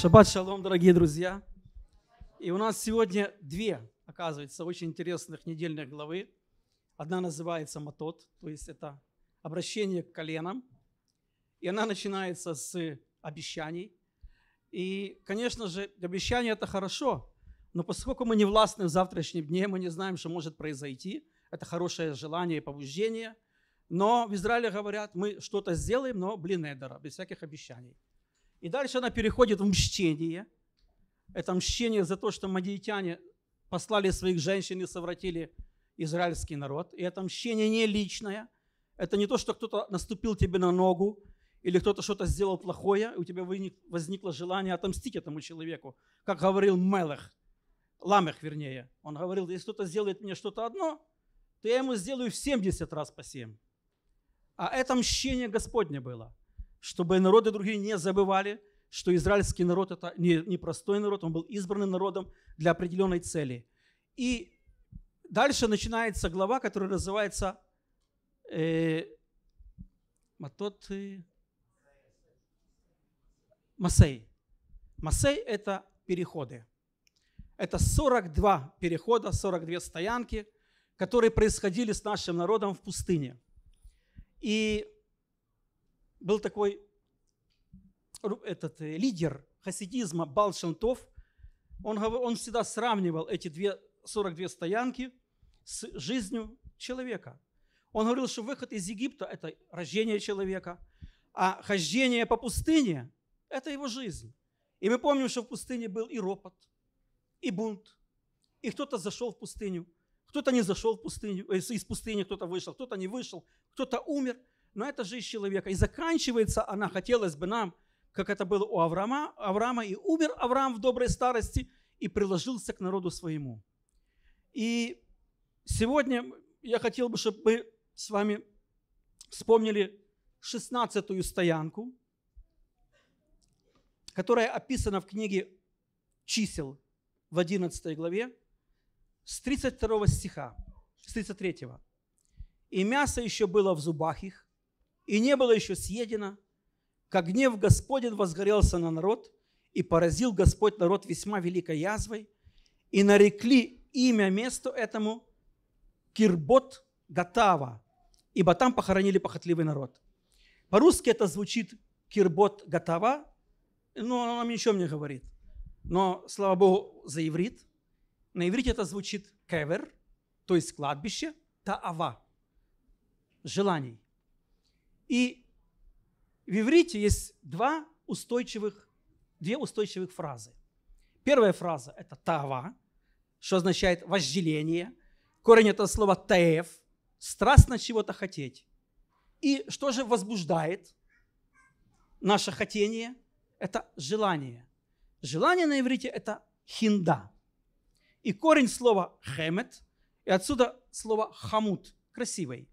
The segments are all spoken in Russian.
Шаббат шалом, дорогие друзья. И у нас сегодня две, оказывается, очень интересных недельных главы. Одна называется «Матот», то есть это обращение к коленам. И она начинается с обещаний. И, конечно же, обещание это хорошо, но поскольку мы не властны в завтрашнем дне, мы не знаем, что может произойти. Это хорошее желание и побуждение. Но в Израиле говорят, мы что-то сделаем, но блин эдера, без всяких обещаний. И дальше она переходит в мщение. Это мщение за то, что мадиитяне послали своих женщин и совратили израильский народ. И это мщение не личное. Это не то, что кто-то наступил тебе на ногу, или кто-то что-то сделал плохое, и у тебя возникло желание отомстить этому человеку, как говорил Мелех, Ламех вернее. Он говорил, если кто-то сделает мне что-то одно, то я ему сделаю в 70 раз по 7. А это мщение Господне было чтобы народы другие не забывали, что израильский народ – это не, простой народ, он был избранным народом для определенной цели. И дальше начинается глава, которая называется э, Матот Масей. Масей – это переходы. Это 42 перехода, 42 стоянки, которые происходили с нашим народом в пустыне. И был такой этот э, лидер хасидизма Балшантов. Он, он всегда сравнивал эти две, 42 стоянки с жизнью человека. Он говорил, что выход из Египта – это рождение человека, а хождение по пустыне – это его жизнь. И мы помним, что в пустыне был и ропот, и бунт, и кто-то зашел в пустыню, кто-то не зашел в пустыню, э, из пустыни кто-то вышел, кто-то не вышел, кто-то умер – но это жизнь человека. И заканчивается она, хотелось бы нам, как это было у Авраама, Авраама и умер Авраам в доброй старости и приложился к народу своему. И сегодня я хотел бы, чтобы мы с вами вспомнили 16-ю стоянку, которая описана в книге чисел в 11 главе с 32 стиха, с 33. «И мясо еще было в зубах их, и не было еще съедено, как гнев Господень возгорелся на народ, и поразил Господь народ весьма великой язвой, и нарекли имя месту этому Кирбот Гатава, ибо там похоронили похотливый народ. По-русски это звучит Кирбот Гатава, но оно нам ничего не говорит. Но, слава Богу, за иврит. На иврите это звучит кевер, то есть кладбище, таава, желаний. И в иврите есть два устойчивых, две устойчивых фразы. Первая фраза – это «тава», что означает «вожделение». Корень этого слова «таев», страстно чего-то хотеть. И что же возбуждает наше хотение? Это желание. Желание на иврите – это хинда. И корень слова хемет, и отсюда слово хамут, красивый.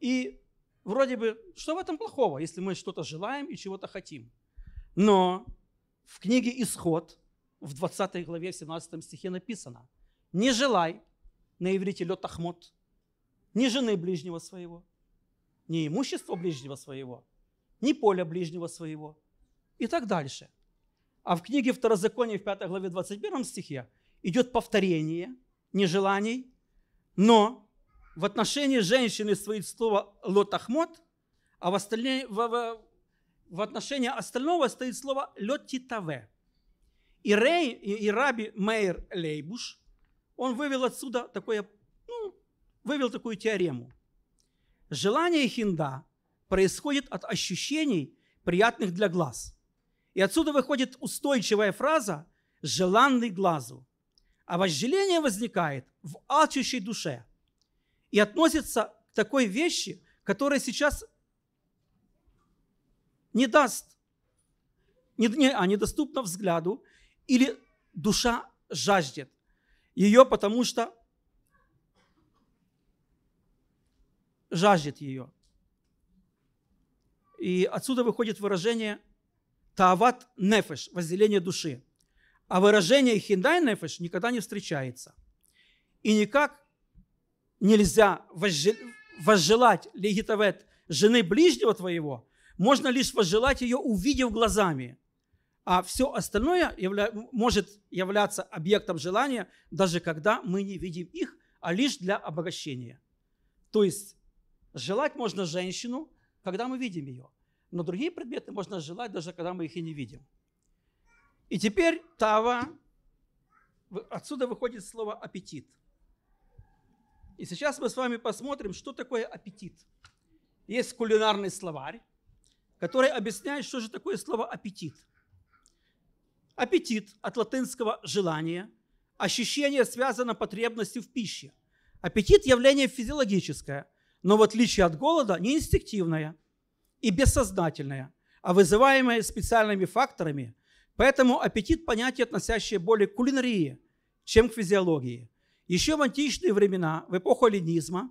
И Вроде бы, что в этом плохого, если мы что-то желаем и чего-то хотим? Но в книге «Исход» в 20 главе, в 17 стихе написано, «Не желай на иврите лед ахмот, ни жены ближнего своего, ни имущества ближнего своего, ни поля ближнего своего» и так дальше. А в книге Второзакония в 5 главе 21 стихе идет повторение нежеланий, но в отношении женщины стоит слово лотахмот, а в, остальные, в, в, в отношении остального стоит слово лотитаве. И, Рей, и, и раби Мейер Лейбуш, он вывел отсюда такое, ну, вывел такую теорему. Желание хинда происходит от ощущений, приятных для глаз. И отсюда выходит устойчивая фраза «желанный глазу». А вожделение возникает в алчущей душе и относится к такой вещи, которая сейчас не даст, не, не, а недоступна взгляду, или душа жаждет ее, потому что жаждет ее. И отсюда выходит выражение «таават нефеш» – возделение души. А выражение «хиндай нефеш» никогда не встречается. И никак нельзя возжелать легитовет жены ближнего твоего, можно лишь возжелать ее, увидев глазами. А все остальное явля... может являться объектом желания, даже когда мы не видим их, а лишь для обогащения. То есть желать можно женщину, когда мы видим ее. Но другие предметы можно желать, даже когда мы их и не видим. И теперь Тава, отсюда выходит слово «аппетит». И сейчас мы с вами посмотрим, что такое аппетит. Есть кулинарный словарь, который объясняет, что же такое слово аппетит. Аппетит от латынского «желание», ощущение связано потребностью в пище. Аппетит – явление физиологическое, но в отличие от голода не инстинктивное и бессознательное, а вызываемое специальными факторами. Поэтому аппетит – понятие, относящее более к кулинарии, чем к физиологии – еще в античные времена, в эпоху эллинизма,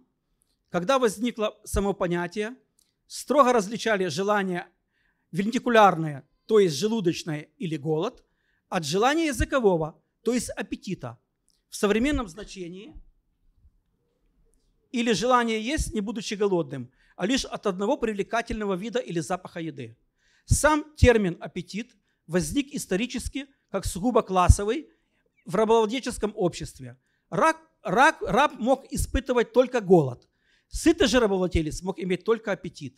когда возникло само понятие, строго различали желание вентикулярное, то есть желудочное или голод, от желания языкового, то есть аппетита. В современном значении или желание есть, не будучи голодным, а лишь от одного привлекательного вида или запаха еды. Сам термин «аппетит» возник исторически как сугубо классовый в рабовладельческом обществе, Рак, рак, раб мог испытывать только голод. Сытый же рабовладелец мог иметь только аппетит.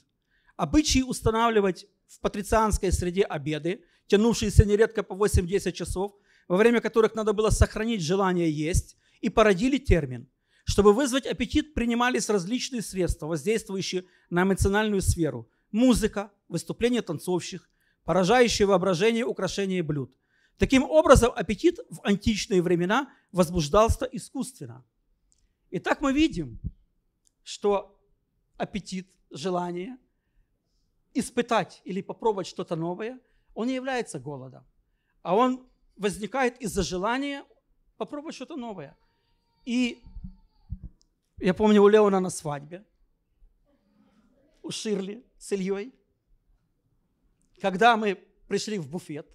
Обычаи устанавливать в патрицианской среде обеды, тянувшиеся нередко по 8-10 часов, во время которых надо было сохранить желание есть, и породили термин. Чтобы вызвать аппетит, принимались различные средства, воздействующие на эмоциональную сферу. Музыка, выступления танцовщих, поражающие воображение украшения блюд – Таким образом, аппетит в античные времена возбуждался искусственно. Итак, мы видим, что аппетит, желание испытать или попробовать что-то новое, он не является голодом, а он возникает из-за желания попробовать что-то новое. И я помню у Леона на свадьбе, у Ширли с Ильей, когда мы пришли в буфет,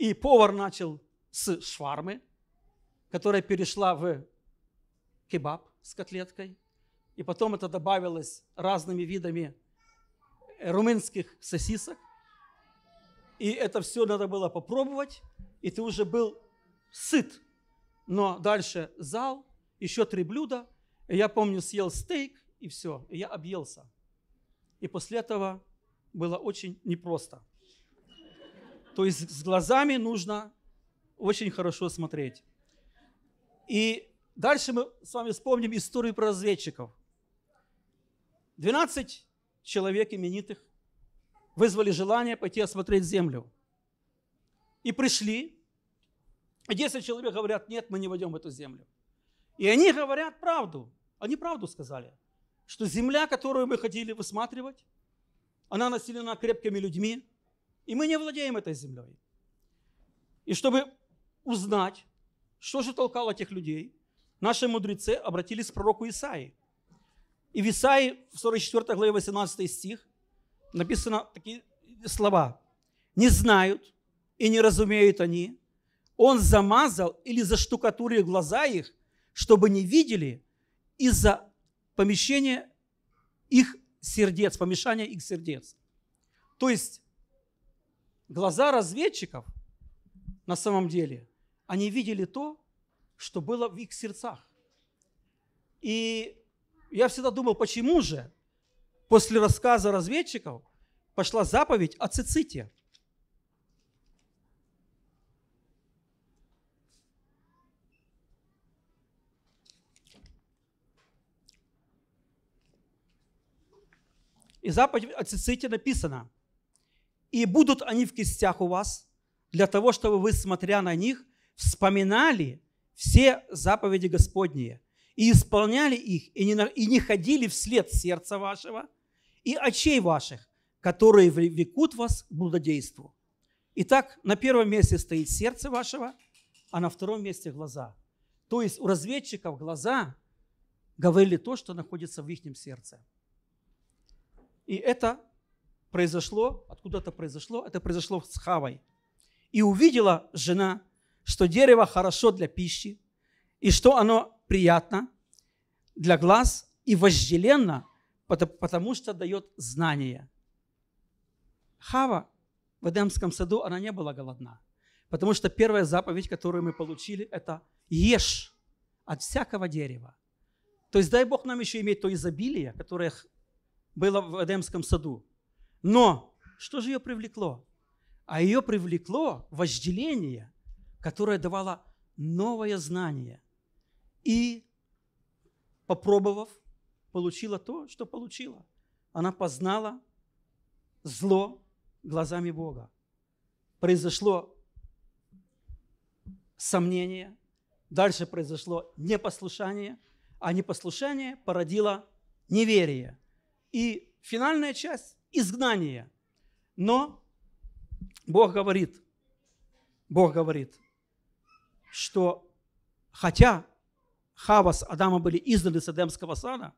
и повар начал с швармы, которая перешла в кебаб с котлеткой. И потом это добавилось разными видами э, румынских сосисок. И это все надо было попробовать. И ты уже был сыт. Но дальше зал, еще три блюда. И я помню, съел стейк, и все. И я объелся. И после этого было очень непросто – то есть с глазами нужно очень хорошо смотреть. И дальше мы с вами вспомним историю про разведчиков. 12 человек именитых вызвали желание пойти осмотреть землю. И пришли. И 10 человек говорят, нет, мы не войдем в эту землю. И они говорят правду. Они правду сказали, что земля, которую мы хотели высматривать, она населена крепкими людьми, и мы не владеем этой землей. И чтобы узнать, что же толкало тех людей, наши мудрецы обратились к пророку Исаи. И в Исаии, в 44 главе 18 стих, написано такие слова. «Не знают и не разумеют они. Он замазал или заштукатурил глаза их, чтобы не видели из-за помещения их сердец, помешания их сердец». То есть Глаза разведчиков на самом деле, они видели то, что было в их сердцах. И я всегда думал, почему же после рассказа разведчиков пошла заповедь о циците. И заповедь о циците написано – и будут они в кистях у вас, для того, чтобы вы, смотря на них, вспоминали все заповеди Господние и исполняли их, и не, и не ходили вслед сердца вашего и очей ваших, которые влекут вас к блудодейству. Итак, на первом месте стоит сердце вашего, а на втором месте глаза. То есть у разведчиков глаза говорили то, что находится в их сердце. И это произошло, откуда-то произошло, это произошло с Хавой. И увидела жена, что дерево хорошо для пищи, и что оно приятно для глаз и вожделенно, потому что дает знания. Хава в Эдемском саду, она не была голодна, потому что первая заповедь, которую мы получили, это «ешь от всякого дерева». То есть дай Бог нам еще иметь то изобилие, которое было в Эдемском саду. Но что же ее привлекло? А ее привлекло вожделение, которое давало новое знание. И, попробовав, получила то, что получила. Она познала зло глазами Бога. Произошло сомнение, дальше произошло непослушание, а непослушание породило неверие. И финальная часть изгнание. Но Бог говорит, Бог говорит, что хотя Хава с Адама были изданы с Эдемского сада,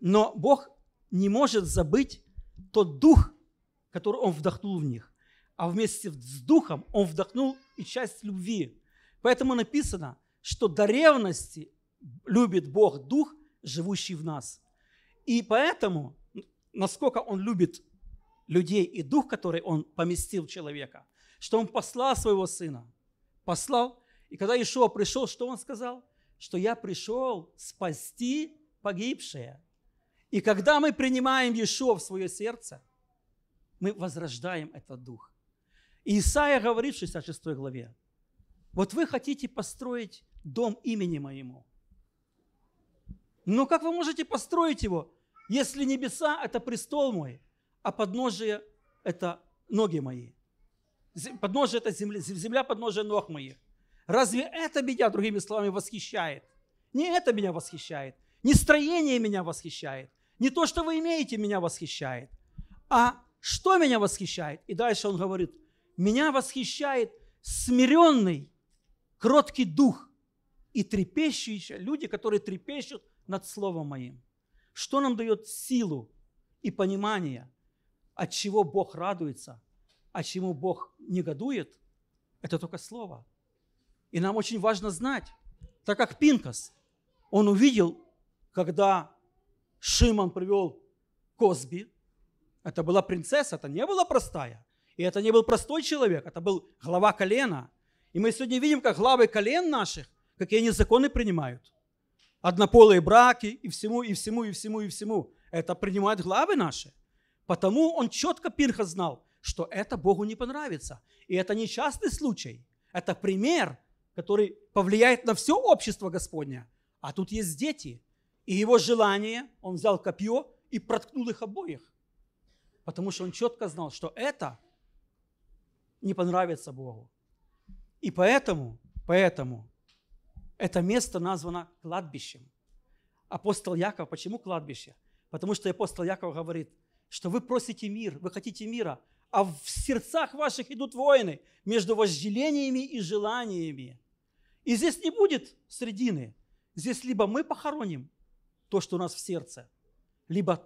но Бог не может забыть тот дух, который Он вдохнул в них. А вместе с духом Он вдохнул и часть любви. Поэтому написано, что до ревности любит Бог дух, живущий в нас. И поэтому насколько Он любит людей и дух, который Он поместил в человека, что Он послал своего Сына. Послал. И когда Ишуа пришел, что Он сказал? Что я пришел спасти погибшие. И когда мы принимаем Ишуа в свое сердце, мы возрождаем этот дух. И Исаия говорит в 66 главе, вот вы хотите построить дом имени моему. Но ну, как вы можете построить его? Если небеса – это престол мой, а подножие – это ноги мои. Подножие – это земля, земля подножие ног моих. Разве это меня, другими словами, восхищает? Не это меня восхищает, не строение меня восхищает, не то, что вы имеете, меня восхищает, а что меня восхищает? И дальше он говорит, меня восхищает смиренный, кроткий дух и трепещущие люди, которые трепещут над Словом Моим. Что нам дает силу и понимание, от чего Бог радуется, а чему Бог негодует, это только Слово. И нам очень важно знать, так как Пинкас, он увидел, когда Шимон привел Косби, это была принцесса, это не была простая, и это не был простой человек, это был глава колена. И мы сегодня видим, как главы колен наших, какие они законы принимают – однополые браки и всему, и всему, и всему, и всему. Это принимают главы наши. Потому он четко Пинхас знал, что это Богу не понравится. И это не частный случай. Это пример, который повлияет на все общество Господня. А тут есть дети. И его желание, он взял копье и проткнул их обоих. Потому что он четко знал, что это не понравится Богу. И поэтому, поэтому это место названо кладбищем. Апостол Яков, почему кладбище? Потому что апостол Яков говорит, что вы просите мир, вы хотите мира, а в сердцах ваших идут войны между вожделениями и желаниями. И здесь не будет средины. Здесь либо мы похороним то, что у нас в сердце, либо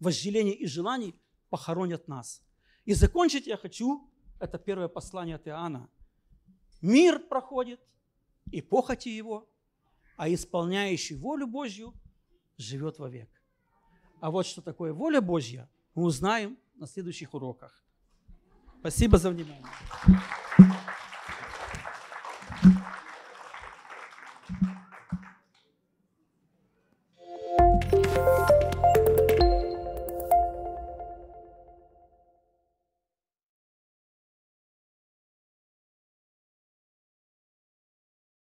вожделение и желаний похоронят нас. И закончить я хочу, это первое послание от Иоанна. Мир проходит – и похоти его, а исполняющий волю Божью живет вовек. А вот что такое воля Божья, мы узнаем на следующих уроках. Спасибо за внимание.